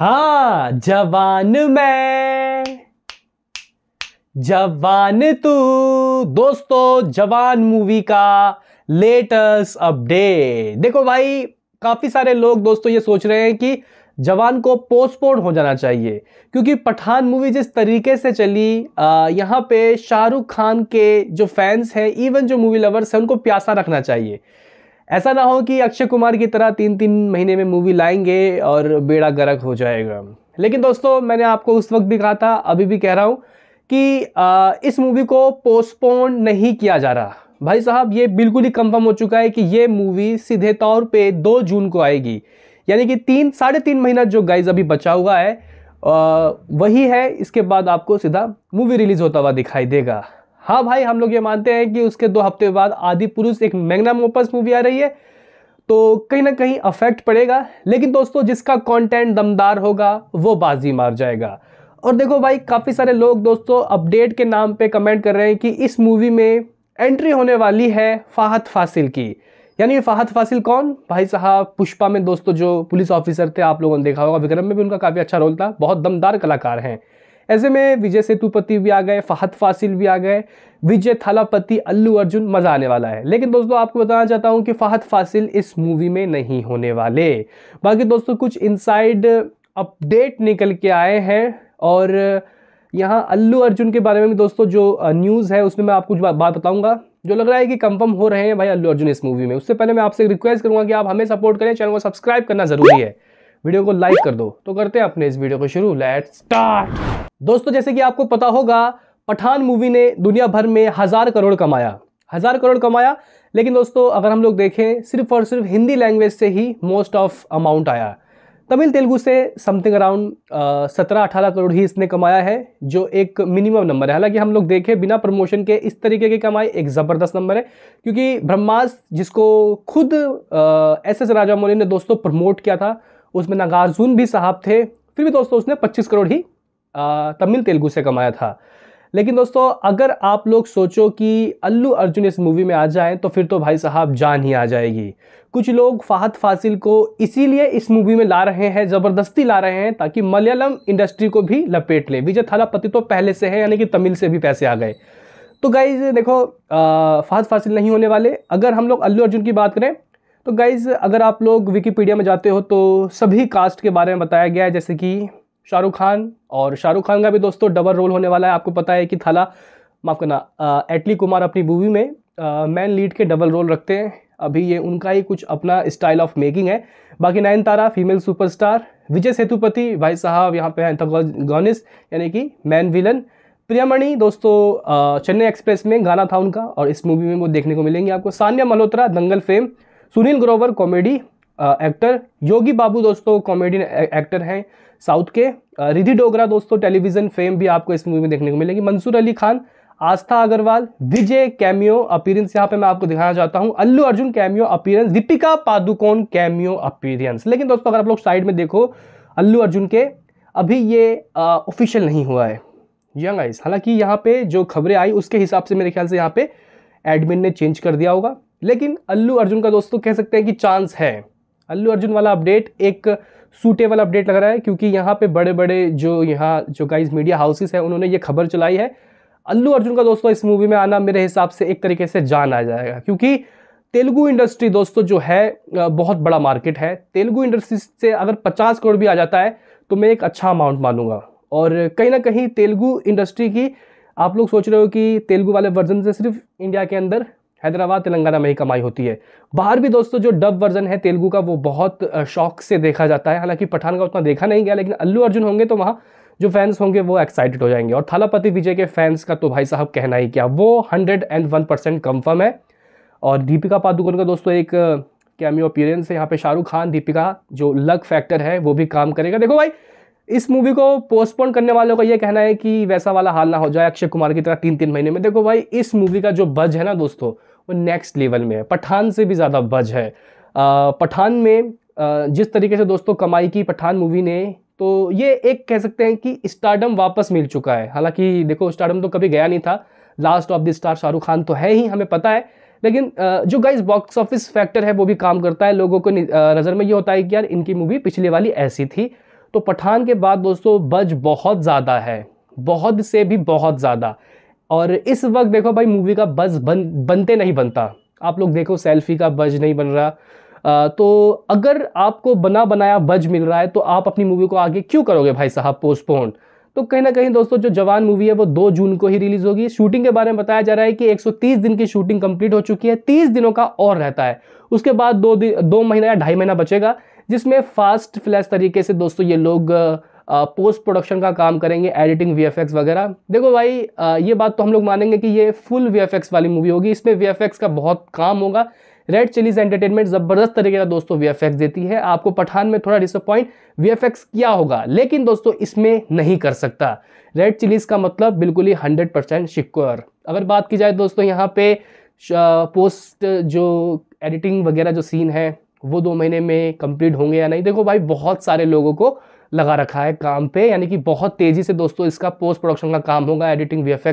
हाँ जवान मैं जवान तू दोस्तों जवान मूवी का लेटेस्ट अपडेट देखो भाई काफ़ी सारे लोग दोस्तों ये सोच रहे हैं कि जवान को पोस्टपोन हो जाना चाहिए क्योंकि पठान मूवी जिस तरीके से चली यहाँ पे शाहरुख खान के जो फैंस हैं इवन जो मूवी लवर्स हैं उनको प्यासा रखना चाहिए ऐसा ना हो कि अक्षय कुमार की तरह तीन तीन महीने में मूवी लाएंगे और बेड़ा गर्क हो जाएगा लेकिन दोस्तों मैंने आपको उस वक्त भी कहा था अभी भी कह रहा हूँ कि आ, इस मूवी को पोस्टपोन नहीं किया जा रहा भाई साहब ये बिल्कुल ही कंफर्म हो चुका है कि ये मूवी सीधे तौर पे दो जून को आएगी यानी कि तीन साढ़े तीन महीना जो गाइज अभी बचा हुआ है आ, वही है इसके बाद आपको सीधा मूवी रिलीज़ होता हुआ दिखाई देगा हाँ भाई हम लोग ये मानते हैं कि उसके दो हफ्ते बाद आदि पुरुष एक मैगना ओपस मूवी आ रही है तो कहीं ना कहीं अफेक्ट पड़ेगा लेकिन दोस्तों जिसका कंटेंट दमदार होगा वो बाजी मार जाएगा और देखो भाई काफ़ी सारे लोग दोस्तों अपडेट के नाम पे कमेंट कर रहे हैं कि इस मूवी में एंट्री होने वाली है फाहत फासिल की यानी फाहत फासिल कौन भाई साहब पुष्पा में दोस्तों जो पुलिस ऑफिसर थे आप लोगों ने देखा होगा विक्रम में भी उनका काफ़ी अच्छा रोल था बहुत दमदार कलाकार हैं ऐसे में विजय सेतुपति भी आ गए फाहत फासिल भी आ गए विजय थालापति अल्लू अर्जुन मज़ा आने वाला है लेकिन दोस्तों आपको बताना चाहता हूँ कि फाहत फासिल इस मूवी में नहीं होने वाले बाकी दोस्तों कुछ इनसाइड अपडेट निकल के आए हैं और यहाँ अल्लू अर्जुन के बारे में भी दोस्तों जो न्यूज़ है उसमें मैं आपको कुछ बात बताऊँगा जो लग रहा है कि कंफर्म हो रहे हैं भाई अल्लू अर्जुन इस मूवी में उससे पहले मैं आपसे रिक्वेस्ट करूँगा कि आप हमें सपोर्ट करें चैनल को सब्सक्राइब करना ज़रूरी है वीडियो को लाइक कर दो तो करते हैं अपने इस वीडियो को शुरू लेट स्टार्ट दोस्तों जैसे कि आपको पता होगा पठान मूवी ने दुनिया भर में हज़ार करोड़ कमाया हज़ार करोड़ कमाया लेकिन दोस्तों अगर हम लोग देखें सिर्फ और सिर्फ हिंदी लैंग्वेज से ही मोस्ट ऑफ अमाउंट आया तमिल तेलुगु से समथिंग अराउंड सत्रह अठारह करोड़ ही इसने कमाया है जो एक मिनिमम नंबर है हालांकि हम लोग देखें बिना प्रमोशन के इस तरीके की कमाई एक ज़बरदस्त नंबर है क्योंकि ब्रह्मास जिसको खुद एस एस राजामौली ने दोस्तों प्रमोट किया था उसमें नागार्जुन भी साहब थे फिर भी दोस्तों उसने 25 करोड़ ही तमिल तेलुगु से कमाया था लेकिन दोस्तों अगर आप लोग सोचो कि अल्लू अर्जुन इस मूवी में आ जाएं तो फिर तो भाई साहब जान ही आ जाएगी कुछ लोग फाहद फासिल को इसीलिए इस मूवी में ला रहे हैं ज़बरदस्ती ला रहे हैं ताकि मलयालम इंडस्ट्री को भी लपेट ले विजय थालापति तो पहले से है यानी कि तमिल से भी पैसे आ गए तो गाइज देखो फाहद फासिल नहीं होने वाले अगर हम लोग अल्लू अर्जुन की बात करें तो गाइज़ अगर आप लोग विकीपीडिया में जाते हो तो सभी कास्ट के बारे में बताया गया है जैसे कि शाहरुख खान और शाहरुख खान का भी दोस्तों डबल रोल होने वाला है आपको पता है कि थाला माफ़ करना एटली कुमार अपनी मूवी में मैन लीड के डबल रोल रखते हैं अभी ये उनका ही कुछ अपना स्टाइल ऑफ मेकिंग है बाकी Nayanthara female superstar Vijay Sethupathi भाई साहब यहाँ पे हैं गौनिस यानी कि मैन विलन प्रियामणि दोस्तों चेन्नई एक्सप्रेस में गाना था उनका और इस मूवी में वो देखने को मिलेंगे आपको Sanya Malhotra Dangal fame Sunil Grover comedy actor Yogi Babu दोस्तों कॉमेडी एक्टर हैं साउथ के रिधि डोगरा दोस्तों टेलीविज़न फेम भी आपको इस मूवी में देखने को मिलेगी मंसूर अली खान आस्था अग्रवाल विजय कैमियो अपीरेंस यहाँ पे मैं आपको दिखाना चाहता हूँ Allu Arjun cameo appearance Deepika Padukone cameo appearance लेकिन दोस्तों अगर आप लोग साइड में देखो अल्लू अर्जुन के अभी ये ऑफिशियल नहीं हुआ है यंग आइस हालांकि यहाँ पे जो खबरें आई उसके हिसाब से मेरे ख्याल से यहाँ पे एडमिन ने चेंज कर दिया होगा लेकिन अल्लू अर्जुन का दोस्तों तो कह सकते हैं कि चांस है अल्लू अर्जुन वाला अपडेट एक सूटेबल अपडेट लग रहा है क्योंकि यहाँ पे बड़े बड़े जो यहाँ जो गाइज मीडिया हाउसेस हैं उन्होंने ये खबर चलाई है अल्लू अर्जुन का दोस्तों इस मूवी में आना मेरे हिसाब से एक तरीके से जान आ जाएगा क्योंकि तेलुगु इंडस्ट्री दोस्तों जो है बहुत बड़ा मार्केट है तेलुगू इंडस्ट्री से अगर पचास करोड़ भी आ जाता है तो मैं एक अच्छा अमाउंट मानूंगा और कहीं ना कहीं तेलुगू इंडस्ट्री की आप लोग सोच रहे हो कि तेलुगू वाले वर्जन से सिर्फ इंडिया के अंदर हैदराबाद तेलंगाना में ही कमाई होती है बाहर भी दोस्तों जो डब वर्जन है तेलुगु का वो बहुत शौक से देखा जाता है हालांकि पठान का उतना देखा नहीं गया लेकिन अल्लू अर्जुन होंगे तो वहाँ जो फैंस होंगे वो एक्साइटेड हो जाएंगे और थालापति विजय के फैंस का तो भाई साहब कहना ही क्या वो hundred and one percent confirm है और दीपिका पादुकोण का दोस्तों एक कैमियो अपीयरेंस है यहाँ पे शाहरुख खान दीपिका जो लक फैक्टर है वो भी काम करेगा देखो भाई इस मूवी को पोस्टपोन करने वालों का ये कहना है कि वैसा वाला हाल ना हो जाए अक्षय कुमार की तरह तीन तीन महीने में देखो भाई इस मूवी का जो बज है ना दोस्तों वो नेक्स्ट लेवल में है पठान से भी ज़्यादा बज है पठान में जिस तरीके से दोस्तों कमाई की पठान मूवी ने तो ये एक कह सकते हैं कि स्टार्डम वापस मिल चुका है हालांकि देखो स्टार्डम तो कभी गया नहीं था last of the star Shahrukh Khan तो है ही हमें पता है लेकिन जो गाइज बॉक्स ऑफिस फैक्टर है वो भी काम करता है लोगों को नज़र में ये होता है कि यार इनकी मूवी पिछले वाली ऐसी थी तो पठान के बाद दोस्तों बज बहुत ज़्यादा है बहुत से भी बहुत ज़्यादा और इस वक्त देखो भाई मूवी का बज बन बनते नहीं बनता आप लोग देखो सेल्फी का बज नहीं बन रहा आ, तो अगर आपको बना बनाया बज मिल रहा है तो आप अपनी मूवी को आगे क्यों करोगे भाई साहब पोस्टपोन तो कहीं ना कहीं दोस्तों जो जवान मूवी है वो दो जून को ही रिलीज होगी शूटिंग के बारे में बताया जा रहा है कि 130 दिन की शूटिंग कंप्लीट हो चुकी है 30 दिनों का और रहता है उसके बाद दो दिन दो महीना या ढाई महीना बचेगा जिसमें फास्ट फ्लैश तरीके से दोस्तों ये लोग पोस्ट प्रोडक्शन का काम करेंगे एडिटिंग वी वगैरह देखो भाई आ, ये बात तो हम लोग मानेंगे कि ये फुल वी वाली मूवी होगी इसमें वी का बहुत काम होगा रेड चिलीज एंटरटेनमेंट ज़बरदस्त तरीके का दोस्तों वी देती है आपको पठान में थोड़ा डिसअपॉइंट वी किया होगा लेकिन दोस्तों इसमें नहीं कर सकता रेड चिलीज का मतलब बिल्कुल ही हंड्रेड परसेंट सिक्योर अगर बात की जाए दोस्तों यहाँ पे पोस्ट जो एडिटिंग वगैरह जो सीन है वो दो महीने में कंप्लीट होंगे या नहीं देखो भाई बहुत सारे लोगों को लगा रखा है काम पे यानी कि बहुत तेज़ी से दोस्तों इसका पोस्ट प्रोडक्शन का काम होगा एडिटिंग वी एफ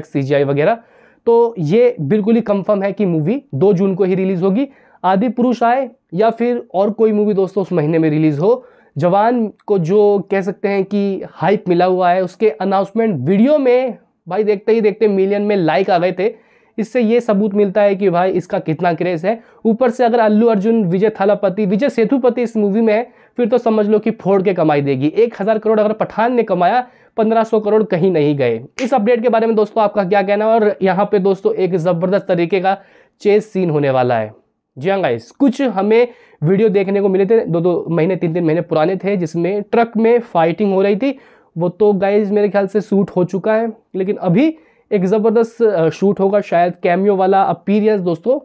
वगैरह तो ये बिल्कुल ही कंफर्म है कि मूवी दो जून को ही रिलीज़ होगी आदि पुरुष आए या फिर और कोई मूवी दोस्तों उस महीने में रिलीज़ हो जवान को जो कह सकते हैं कि हाइप मिला हुआ है उसके अनाउंसमेंट वीडियो में भाई देखते ही देखते मिलियन में लाइक आ गए थे इससे ये सबूत मिलता है कि भाई इसका कितना क्रेज है ऊपर से अगर अल्लू अर्जुन विजय थालापति विजय सेतुपति इस मूवी में है फिर तो समझ लो कि फोर्ड के कमाई देगी एक हज़ार करोड़ अगर पठान ने कमाया पंद्रह सौ करोड़ कहीं नहीं गए इस अपडेट के बारे में दोस्तों आपका क्या कहना है और यहाँ पे दोस्तों एक ज़बरदस्त तरीके का चेस सीन होने वाला है जी हाँ गाइस कुछ हमें वीडियो देखने को मिले थे दो दो महीने तीन तीन महीने पुराने थे जिसमें ट्रक में फाइटिंग हो रही थी वो तो गाइज मेरे ख्याल से शूट हो चुका है लेकिन अभी एक ज़बरदस्त शूट होगा शायद कैमियो वाला अपीरियंस दोस्तों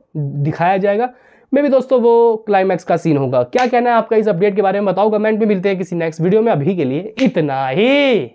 दिखाया जाएगा मे भी दोस्तों वो क्लाइमैक्स का सीन होगा क्या कहना है आपका इस अपडेट के बारे में बताओ कमेंट में मिलते हैं किसी नेक्स्ट वीडियो में अभी के लिए इतना ही